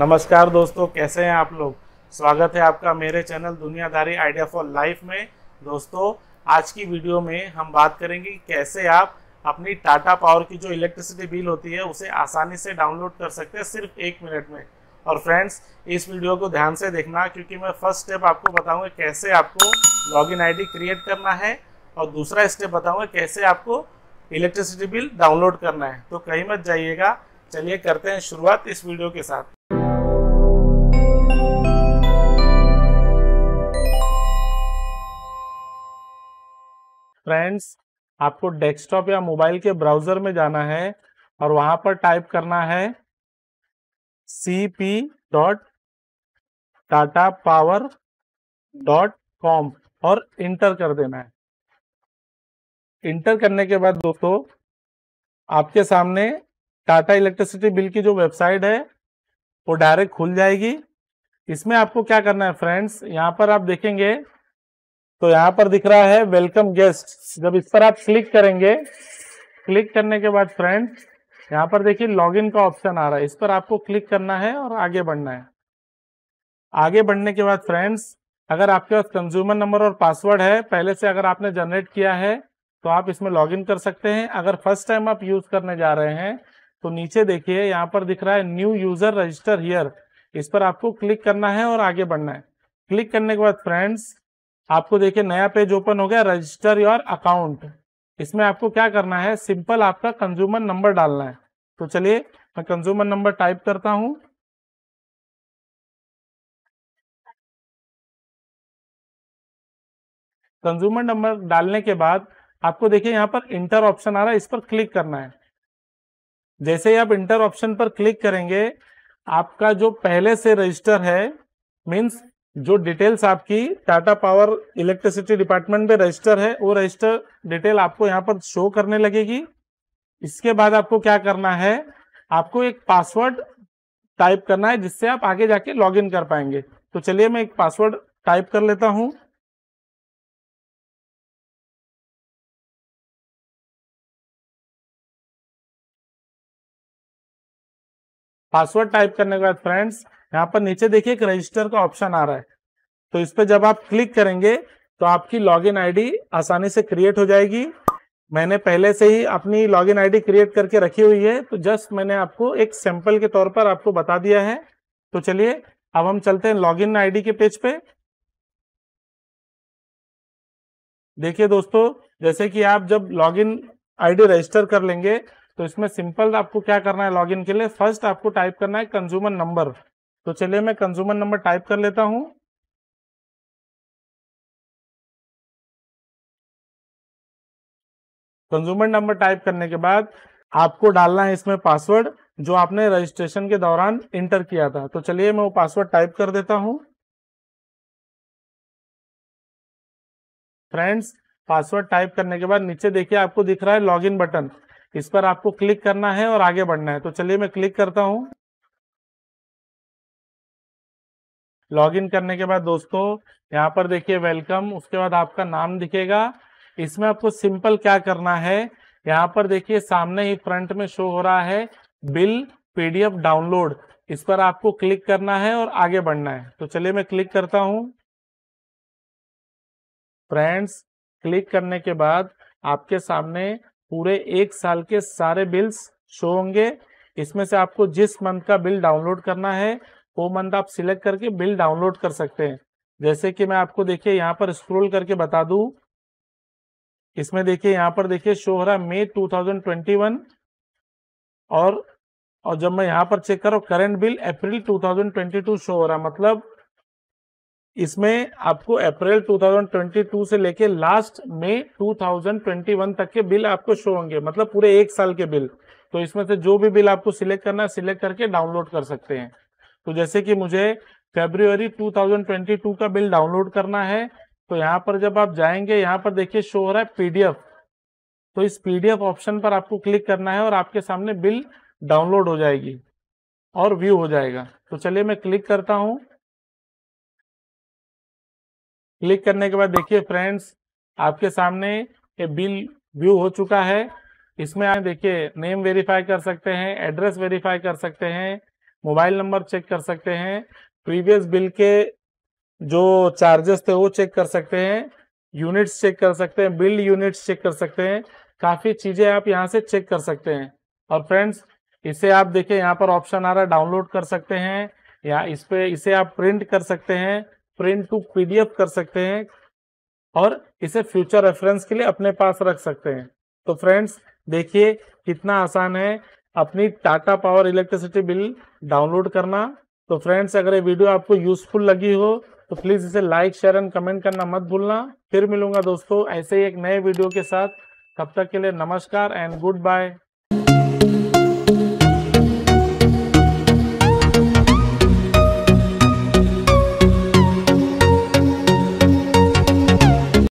नमस्कार दोस्तों कैसे हैं आप लोग स्वागत है आपका मेरे चैनल दुनियादारी आइडिया फॉर लाइफ में दोस्तों आज की वीडियो में हम बात करेंगे कैसे आप अपनी टाटा पावर की जो इलेक्ट्रिसिटी बिल होती है उसे आसानी से डाउनलोड कर सकते हैं सिर्फ एक मिनट में और फ्रेंड्स इस वीडियो को ध्यान से देखना क्योंकि मैं फर्स्ट स्टेप आपको बताऊँगा कैसे आपको लॉग इन क्रिएट करना है और दूसरा स्टेप बताऊँगा कैसे आपको इलेक्ट्रिसिटी बिल डाउनलोड करना है तो कहीं मत जाइएगा चलिए करते हैं शुरुआत इस वीडियो के साथ फ्रेंड्स आपको डेस्कटॉप या मोबाइल के ब्राउजर में जाना है और वहां पर टाइप करना है C P dot Tata power dot com और इंटर कर देना है इंटर करने के बाद दोस्तों आपके सामने टाटा इलेक्ट्रिसिटी बिल की जो वेबसाइट है वो डायरेक्ट खुल जाएगी इसमें आपको क्या करना है फ्रेंड्स यहाँ पर आप देखेंगे तो यहाँ पर दिख रहा है वेलकम गेस्ट जब इस पर आप क्लिक करेंगे क्लिक करने के बाद फ्रेंड्स यहां पर देखिए लॉगिन का ऑप्शन आ रहा है इस पर आपको क्लिक करना है और आगे बढ़ना है आगे बढ़ने के बाद फ्रेंड्स अगर आपके पास कंज्यूमर नंबर और पासवर्ड है पहले से अगर आपने जनरेट किया है तो आप इसमें लॉगिन कर सकते हैं अगर फर्स्ट टाइम आप यूज करने जा रहे हैं तो नीचे देखिए यहाँ पर दिख रहा है न्यू यूजर रजिस्टर हियर इस पर आपको क्लिक करना है और आगे बढ़ना है क्लिक करने के बाद फ्रेंड्स आपको देखिए नया पेज ओपन हो गया रजिस्टर योर अकाउंट इसमें आपको क्या करना है सिंपल आपका कंज्यूमर नंबर डालना है तो चलिए मैं कंज्यूमर नंबर टाइप करता हूं कंज्यूमर नंबर डालने के बाद आपको देखिए यहां पर इंटर ऑप्शन आ रहा है इस पर क्लिक करना है जैसे ही आप इंटर ऑप्शन पर क्लिक करेंगे आपका जो पहले से रजिस्टर है मीन्स जो डिटेल्स आपकी टाटा पावर इलेक्ट्रिसिटी डिपार्टमेंट में रजिस्टर है वो रजिस्टर डिटेल आपको यहाँ पर शो करने लगेगी इसके बाद आपको क्या करना है आपको एक पासवर्ड टाइप करना है जिससे आप आगे जाके लॉगिन कर पाएंगे तो चलिए मैं एक पासवर्ड टाइप कर लेता हूं पासवर्ड टाइप करने के बाद फ्रेंड्स यहां पर नीचे देखिए एक रजिस्टर का ऑप्शन आ रहा है तो इस पर जब आप क्लिक करेंगे तो आपकी लॉगिन आईडी आसानी से क्रिएट हो जाएगी मैंने पहले से ही अपनी लॉगिन आईडी क्रिएट करके रखी हुई है तो जस्ट मैंने आपको एक सैंपल के तौर पर आपको बता दिया है तो चलिए अब हम चलते हैं लॉगिन आईडी के पेज पे देखिए दोस्तों जैसे कि आप जब लॉगिन आईडी रजिस्टर कर लेंगे तो इसमें सिंपल आपको क्या करना है लॉगिन के लिए फर्स्ट आपको टाइप करना है कंज्यूमर नंबर तो चलिए मैं कंज्यूमर नंबर टाइप कर लेता हूँ कंज्यूमर नंबर टाइप करने के बाद आपको डालना है इसमें पासवर्ड जो आपने रजिस्ट्रेशन के दौरान इंटर किया था तो चलिए मैं वो पासवर्ड टाइप कर देता हूं फ्रेंड्स पासवर्ड टाइप करने के बाद नीचे देखिए आपको दिख रहा है लॉगिन बटन इस पर आपको क्लिक करना है और आगे बढ़ना है तो चलिए मैं क्लिक करता लॉग लॉगिन करने के बाद दोस्तों यहां पर देखिए वेलकम उसके बाद आपका नाम दिखेगा इसमें आपको सिंपल क्या करना है यहाँ पर देखिए सामने ही फ्रंट में शो हो रहा है बिल पीडीएफ डाउनलोड इस पर आपको क्लिक करना है और आगे बढ़ना है तो चलिए मैं क्लिक करता हूं फ्रेंड्स क्लिक करने के बाद आपके सामने पूरे एक साल के सारे बिल्स शो होंगे इसमें से आपको जिस मंथ का बिल डाउनलोड करना है वो मंथ आप सिलेक्ट करके बिल डाउनलोड कर सकते हैं जैसे कि मैं आपको देखिए यहाँ पर स्क्रॉल करके बता दूं इसमें देखिए यहाँ पर देखिए शो हो रहा है मे 2021 और और जब मैं यहाँ पर चेक करो करंट बिल अप्रैल 2022 शो हो रहा मतलब इसमें आपको अप्रैल 2022 से लेके लास्ट मई 2021 तक के बिल आपको शो होंगे मतलब पूरे एक साल के बिल तो इसमें से जो भी बिल आपको सिलेक्ट करना है सिलेक्ट करके डाउनलोड कर सकते हैं तो जैसे कि मुझे फेब्रुवरी 2022 का बिल डाउनलोड करना है तो यहाँ पर जब आप जाएंगे यहाँ पर देखिए शो हो रहा है पीडीएफ तो इस पीडीएफ ऑप्शन पर आपको क्लिक करना है और आपके सामने बिल डाउनलोड हो जाएगी और व्यू हो जाएगा तो चलिए मैं क्लिक करता हूं क्लिक करने के बाद देखिए फ्रेंड्स आपके सामने ये बिल व्यू हो चुका है इसमें आप देखिए नेम वेरीफाई कर सकते हैं एड्रेस वेरीफाई कर सकते हैं मोबाइल नंबर चेक कर सकते हैं प्रीवियस बिल के जो चार्जेस थे वो चेक कर सकते हैं यूनिट्स चेक कर सकते हैं बिल्ड यूनिट्स चेक कर सकते हैं काफी चीजें आप यहाँ से चेक कर सकते हैं और फ्रेंड्स इसे आप देखिए यहाँ पर ऑप्शन आ रहा है डाउनलोड कर सकते हैं या इस पे इसे आप प्रिंट कर सकते हैं प्रिंट टू पीडीएफ कर सकते हैं और इसे फ्यूचर रेफरेंस के लिए अपने पास रख सकते हैं तो फ्रेंड्स देखिए कितना आसान है अपनी Tata power electricity bill download करना तो फ्रेंड्स अगर ये वीडियो आपको यूजफुल लगी हो तो प्लीज इसे लाइक शेयर एंड कमेंट करना मत भूलना फिर मिलूंगा दोस्तों ऐसे ही एक नए वीडियो के साथ तब तक के लिए नमस्कार एंड गुड बाय